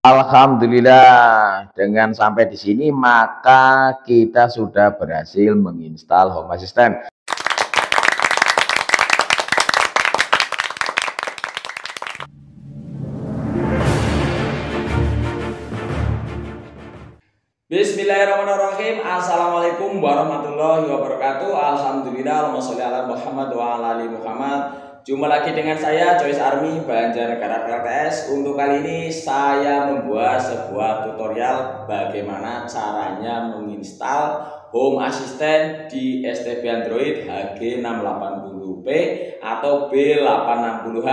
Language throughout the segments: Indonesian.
Alhamdulillah, dengan sampai di sini maka kita sudah berhasil menginstal Home Assistant. Bismillahirrahmanirrahim Assalamualaikum warahmatullahi wabarakatuh Alhamdulillah Allahumma sholli ala Muhammad wa ala ali Muhammad Jumpa lagi dengan saya Joyce Army Banjarnegara PLTS. Untuk kali ini saya membuat sebuah tutorial bagaimana caranya menginstal Home Assistant di STB Android HG680P atau B860H.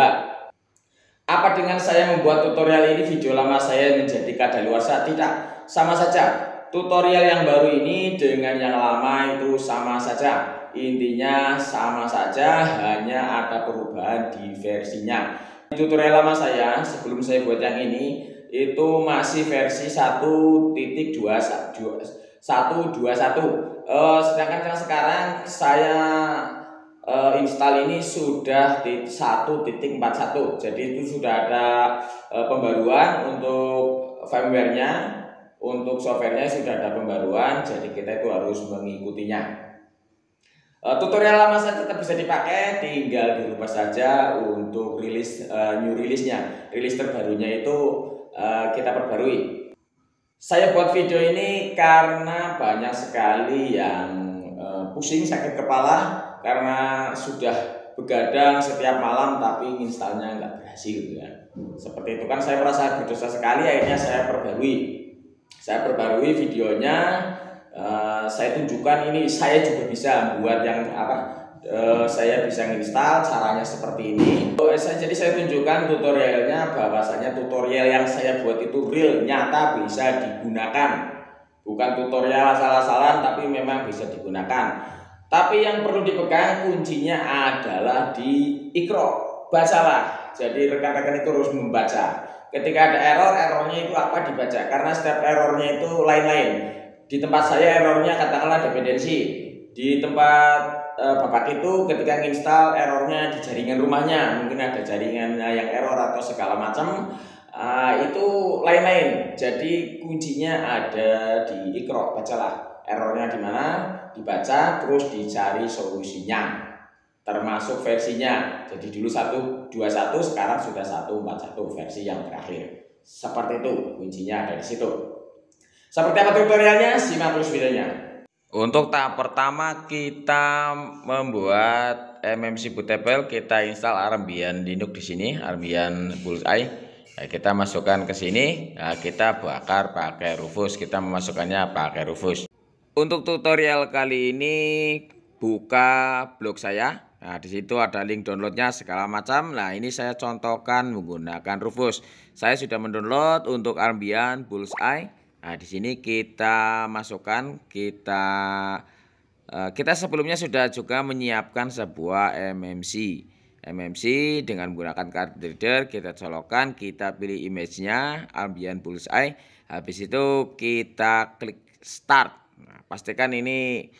Apa dengan saya membuat tutorial ini video lama saya menjadi kadaluarsa? Tidak, sama saja. Tutorial yang baru ini dengan yang lama itu sama saja Intinya sama saja, hanya ada perubahan di versinya. Tutorial lama saya sebelum saya buat yang ini itu masih versi 1.2 121 uh, sedangkan yang sekarang saya uh, install ini sudah di 1.41 jadi itu sudah ada uh, pembaruan untuk firmware-nya untuk softwarenya sudah ada pembaruan jadi kita itu harus mengikutinya Eh, tutorial lama saja tetap bisa dipakai, tinggal dirubah saja untuk rilis uh, new rilisnya. Rilis terbarunya itu uh, kita perbarui. Saya buat video ini karena banyak sekali yang uh, pusing sakit kepala karena sudah begadang setiap malam tapi installnya nggak berhasil ya. Seperti itu kan saya merasa berdosa sekali akhirnya saya perbarui. Saya perbarui videonya Eh, saya tunjukkan ini saya juga bisa buat yang apa Uh, saya bisa install caranya seperti ini jadi saya tunjukkan tutorialnya bahwasanya tutorial yang saya buat itu real nyata bisa digunakan bukan tutorial salah asalan tapi memang bisa digunakan tapi yang perlu dipegang kuncinya adalah di ikro bacalah jadi rekan-rekan itu harus membaca ketika ada error errornya itu apa dibaca karena setiap errornya itu lain-lain di tempat saya errornya katakanlah dependensi di tempat eh, bapak itu ketika install errornya di jaringan rumahnya mungkin ada jaringannya yang error atau segala macam eh, itu lain-lain jadi kuncinya ada di ikro bacalah errornya di mana dibaca terus dicari solusinya termasuk versinya jadi dulu 121 sekarang sudah 141 versi yang terakhir seperti itu kuncinya ada di situ seperti apa tutorialnya? Simak terus videonya. Untuk tahap pertama kita membuat MMC bootable, kita install Arbian Linux di sini, Armbian Bullseye. Nah, kita masukkan ke sini, nah, kita bakar pakai Rufus, kita memasukkannya pakai Rufus. Untuk tutorial kali ini buka blog saya. Nah, di situ ada link downloadnya segala macam. Nah, ini saya contohkan menggunakan Rufus. Saya sudah mendownload untuk Arbian Bullseye. Nah, di sini kita masukkan kita eh, kita sebelumnya sudah juga menyiapkan sebuah MMC. MMC dengan menggunakan card reader kita colokkan, kita pilih image-nya ambient bullseye. Habis itu kita klik start. Nah, pastikan ini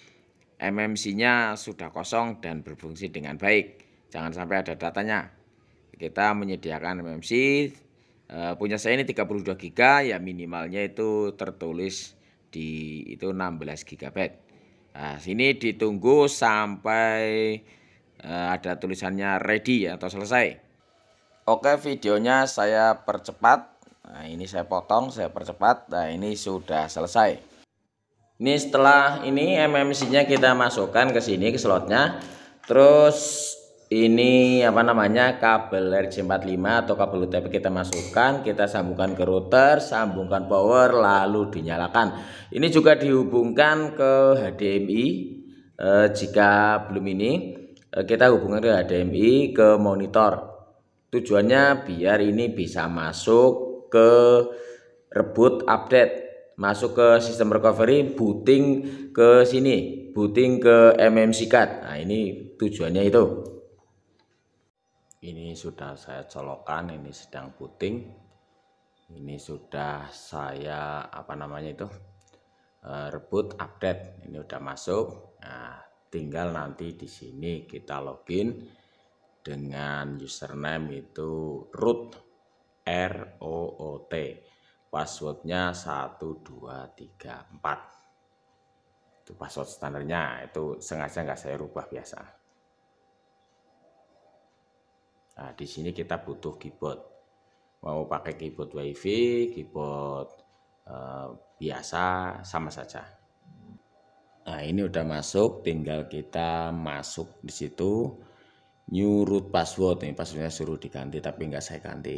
MMC-nya sudah kosong dan berfungsi dengan baik. Jangan sampai ada datanya. Kita menyediakan MMC Eh, punya saya ini 32 GB ya minimalnya itu tertulis di itu 16 GB. Nah, sini ditunggu sampai uh, ada tulisannya ready atau selesai. Oke, videonya saya percepat. Nah, ini saya potong, saya percepat. Nah, ini sudah selesai. Ini setelah ini MMC-nya kita masukkan ke sini ke slotnya. Terus ini apa namanya kabel RJ45 atau kabel UTP kita masukkan kita sambungkan ke router sambungkan power lalu dinyalakan ini juga dihubungkan ke HDMI eh, jika belum ini eh, kita hubungkan ke HDMI ke monitor tujuannya biar ini bisa masuk ke reboot update masuk ke sistem recovery booting ke sini booting ke MMC card nah ini tujuannya itu ini sudah saya colokan ini sedang puting ini sudah saya apa namanya itu eh, rebut update ini udah masuk nah tinggal nanti di sini kita login dengan username itu root r o o t passwordnya 1234 itu password standarnya itu sengaja nggak saya rubah biasa Nah, di sini kita butuh keyboard. Mau pakai keyboard wifi, keyboard eh, biasa, sama saja. Nah, ini udah masuk, tinggal kita masuk di situ. New root password, ini passwordnya suruh diganti, tapi nggak saya ganti.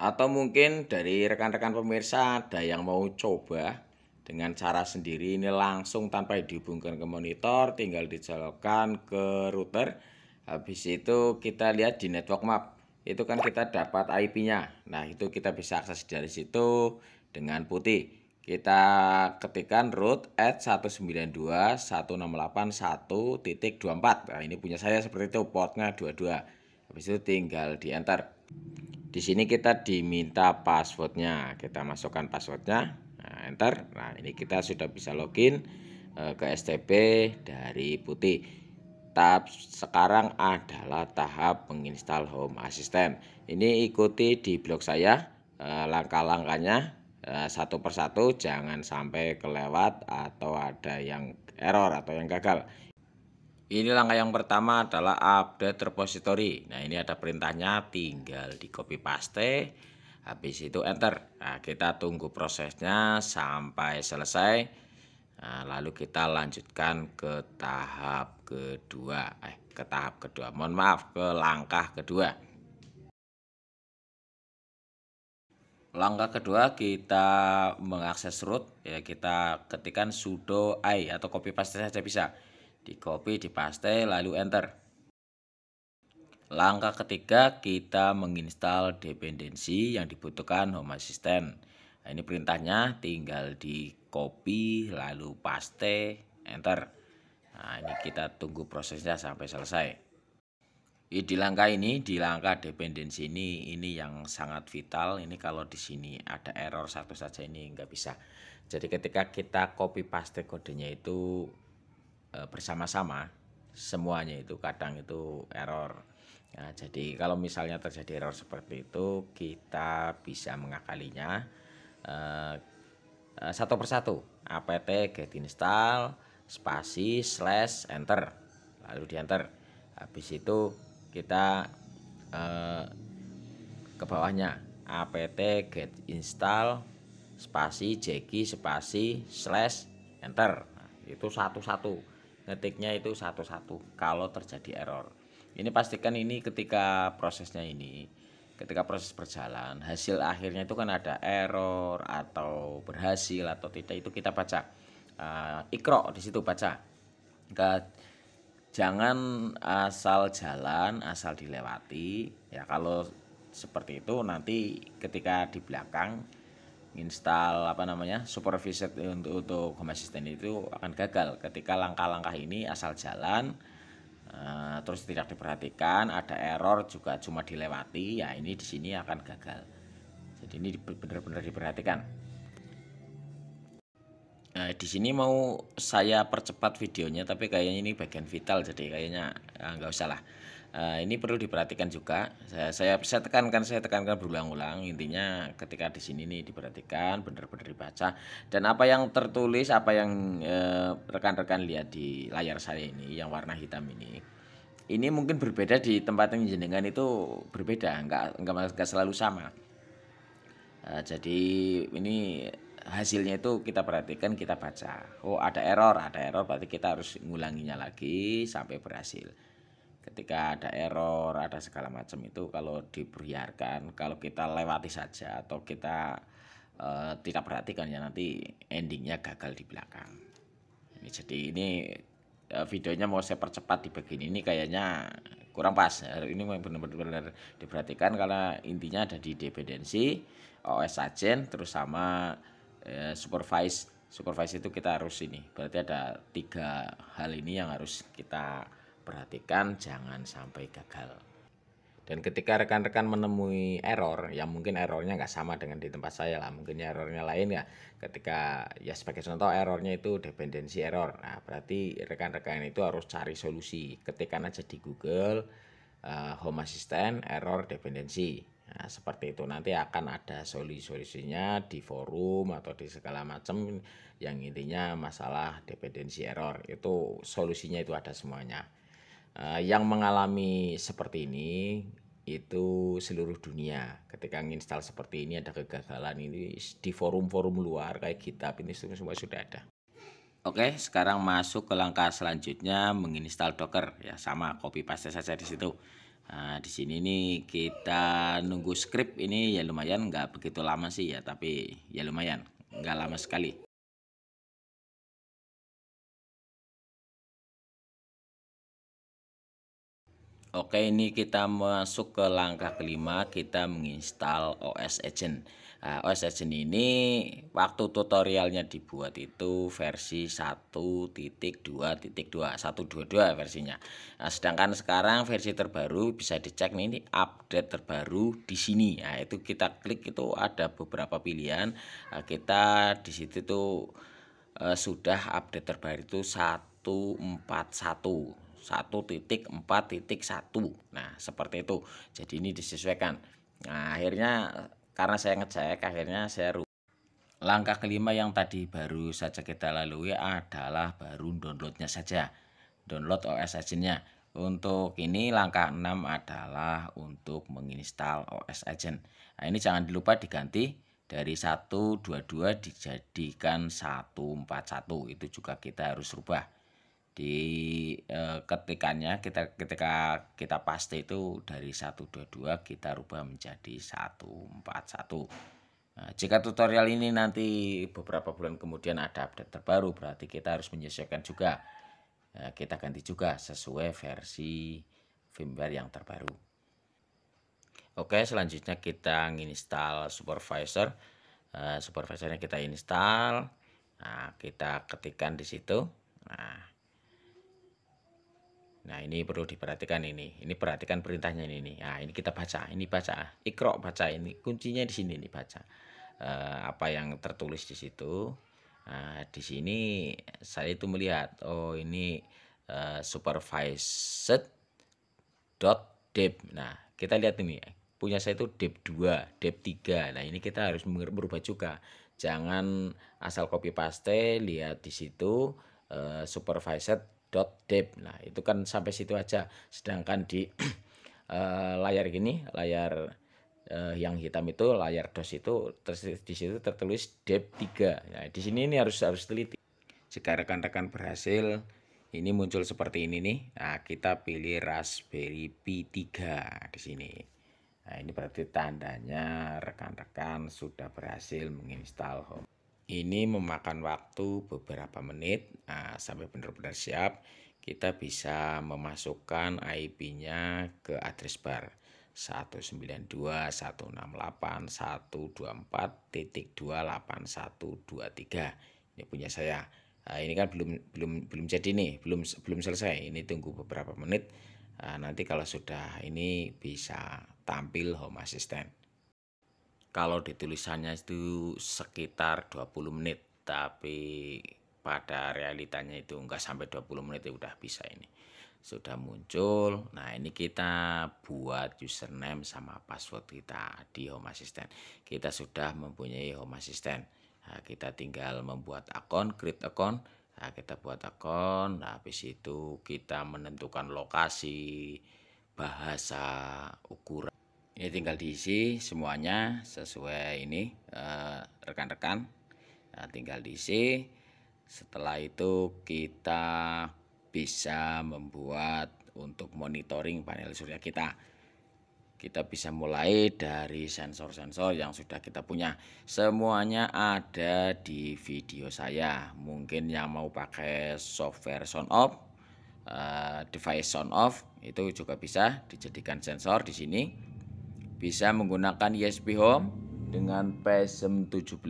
Atau mungkin dari rekan-rekan pemirsa ada yang mau coba dengan cara sendiri ini langsung tanpa dihubungkan ke monitor, tinggal dicolokkan ke router habis itu kita lihat di network map itu kan kita dapat IP-nya nah itu kita bisa akses dari situ dengan putih kita ketikkan root at 192.168.1.24 nah ini punya saya seperti itu portnya 22 habis itu tinggal di enter di sini kita diminta passwordnya kita masukkan passwordnya nah, enter nah ini kita sudah bisa login eh, ke STP dari putih tahap sekarang adalah tahap menginstal Home Assistant. Ini ikuti di blog saya eh, langkah-langkahnya eh, satu persatu jangan sampai kelewat atau ada yang error atau yang gagal. Ini langkah yang pertama adalah update repository. Nah, ini ada perintahnya tinggal di copy paste habis itu enter. Nah, kita tunggu prosesnya sampai selesai Nah, lalu kita lanjutkan ke tahap kedua. Eh, ke tahap kedua. Mohon maaf, ke langkah kedua. Langkah kedua kita mengakses root ya kita ketikkan sudo i atau copy paste saja bisa. Di copy, di paste lalu enter. Langkah ketiga kita menginstal dependensi yang dibutuhkan Home Assistant. Nah, ini perintahnya tinggal di kopi, lalu paste, enter. Nah, ini kita tunggu prosesnya sampai selesai. Di langkah ini, di langkah dependensi ini, ini yang sangat vital. Ini kalau di sini ada error satu saja ini nggak bisa. Jadi ketika kita copy paste kodenya itu eh, bersama-sama, semuanya itu kadang itu error. Nah, jadi kalau misalnya terjadi error seperti itu, kita bisa mengakalinya. Eh, Eh, satu persatu apt get install spasi slash enter lalu di enter habis itu kita eh, ke bawahnya apt get install spasi jeki spasi slash enter nah, itu satu-satu ngetiknya itu satu-satu kalau terjadi error ini pastikan ini ketika prosesnya ini ketika proses berjalan hasil akhirnya itu kan ada error atau berhasil atau tidak itu kita baca uh, eh, ikro di situ baca ke, jangan asal jalan asal dilewati ya kalau seperti itu nanti ketika di belakang install apa namanya supervisor untuk untuk home assistant itu akan gagal ketika langkah-langkah ini asal jalan Eh, terus tidak diperhatikan ada error juga cuma dilewati ya ini di sini akan gagal jadi ini benar-benar diperhatikan nah, di sini mau saya percepat videonya tapi kayaknya ini bagian vital jadi kayaknya eh, nggak usah lah Uh, ini perlu diperhatikan juga. Saya, saya saya tekankan saya tekankan berulang-ulang intinya ketika di sini nih diperhatikan benar-benar dibaca dan apa yang tertulis apa yang eh, rekan-rekan uh, lihat di layar saya ini yang warna hitam ini ini mungkin berbeda di tempat yang jenengan itu berbeda enggak enggak, enggak selalu sama. Uh, jadi ini hasilnya itu kita perhatikan kita baca. Oh ada error ada error berarti kita harus ngulanginya lagi sampai berhasil ketika ada error ada segala macam itu kalau dibiarkan kalau kita lewati saja atau kita uh, tidak perhatikan ya nanti endingnya gagal di belakang ini jadi ini uh, videonya mau saya percepat di bagian ini kayaknya kurang pas ini memang benar-benar diperhatikan karena intinya ada di dependensi OS agent terus sama uh, supervise supervise itu kita harus ini berarti ada tiga hal ini yang harus kita Perhatikan jangan sampai gagal. Dan ketika rekan-rekan menemui error, yang mungkin errornya nggak sama dengan di tempat saya lah, mungkin errornya lain ya. Ketika ya sebagai contoh errornya itu dependensi error. Nah berarti rekan-rekan itu harus cari solusi. Ketikan aja di Google uh, Home Assistant error dependensi. Nah, seperti itu nanti akan ada solusi-solusinya di forum atau di segala macam yang intinya masalah dependensi error itu solusinya itu ada semuanya. Eh, yang mengalami seperti ini itu seluruh dunia ketika nginstal seperti ini ada kegagalan ini di forum-forum luar kayak GitHub ini semua, semua sudah ada Oke, sekarang masuk ke langkah selanjutnya menginstal Docker ya sama copy paste saja di situ. Nah, di sini nih kita nunggu script ini ya lumayan nggak begitu lama sih ya tapi ya lumayan nggak lama sekali. Oke, ini kita masuk ke langkah kelima, kita menginstal OS Agent. Nah, OS Agent ini waktu tutorialnya dibuat itu versi 1.2.2, 122 versinya. Nah, sedangkan sekarang versi terbaru bisa dicek nih ini update terbaru di sini. Nah, itu kita klik itu ada beberapa pilihan. Nah, kita di situ tuh eh, sudah update terbaru itu 141 1.4.1 nah seperti itu jadi ini disesuaikan nah akhirnya karena saya ngecek akhirnya saya langkah kelima yang tadi baru saja kita lalui adalah baru downloadnya saja download OS agentnya untuk ini langkah 6 adalah untuk menginstal OS agent nah ini jangan dilupa diganti dari 122 dijadikan 141 itu juga kita harus rubah di e, ketikannya kita ketika kita paste itu dari 122 kita rubah menjadi 141 nah, jika tutorial ini nanti beberapa bulan kemudian ada update terbaru berarti kita harus menyesuaikan juga e, kita ganti juga sesuai versi firmware yang terbaru oke selanjutnya kita install supervisor e, supervisornya kita install nah kita ketikkan di situ nah Nah, ini perlu diperhatikan ini. Ini perhatikan perintahnya ini Nah, ini kita baca, ini baca. ikrok baca ini. Kuncinya di sini nih baca. Uh, apa yang tertulis di situ. Nah, di sini saya itu melihat oh ini uh, supervised dot deep. Nah, kita lihat ini. Punya saya itu deep 2, deep 3. Nah, ini kita harus berubah juga. Jangan asal copy paste, lihat di situ Uh, supervised .deb. Nah, itu kan sampai situ aja. Sedangkan di uh, layar gini, layar uh, yang hitam itu layar DOS itu di situ tertulis deb 3. Nah, di sini ini harus harus teliti. Jika rekan-rekan berhasil ini muncul seperti ini nih. Nah, kita pilih Raspberry Pi 3 di sini. Nah, ini berarti tandanya rekan-rekan sudah berhasil menginstal Home ini memakan waktu beberapa menit nah, sampai benar-benar siap. Kita bisa memasukkan IP-nya ke address bar 192.168.124.28123. Ini punya saya. Nah, ini kan belum belum belum jadi nih, belum belum selesai. Ini tunggu beberapa menit. Nah, nanti kalau sudah ini bisa tampil Home Assistant kalau ditulisannya itu sekitar 20 menit tapi pada realitanya itu enggak sampai 20 menit ya udah bisa ini sudah muncul nah ini kita buat username sama password kita di home assistant kita sudah mempunyai home assistant nah, kita tinggal membuat akun create account nah, kita buat akun nah, habis itu kita menentukan lokasi bahasa ukuran ini tinggal diisi semuanya sesuai ini eh, rekan-rekan uh, nah, tinggal diisi setelah itu kita bisa membuat untuk monitoring panel surya kita kita bisa mulai dari sensor-sensor yang sudah kita punya semuanya ada di video saya mungkin yang mau pakai software sound off uh, device sound off itu juga bisa dijadikan sensor di sini bisa menggunakan USB Home dengan PSM 17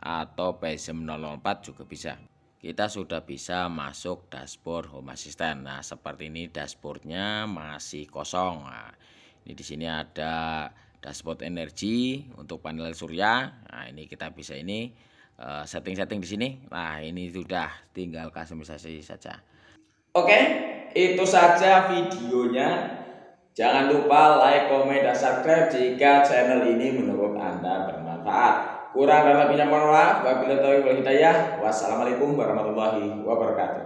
atau PSM 004 juga bisa kita sudah bisa masuk dashboard Home Assistant nah seperti ini dashboardnya masih kosong nah, ini di sini ada dashboard energi untuk panel surya nah ini kita bisa ini eh, setting-setting di sini nah ini sudah tinggal customisasi saja oke itu saja videonya Jangan lupa like, komen, dan subscribe jika channel ini menurut Anda bermanfaat. Kurang dan lebihnya mohon maaf. Wabillahi taufiq wal hidayah. Wassalamualaikum warahmatullahi wabarakatuh.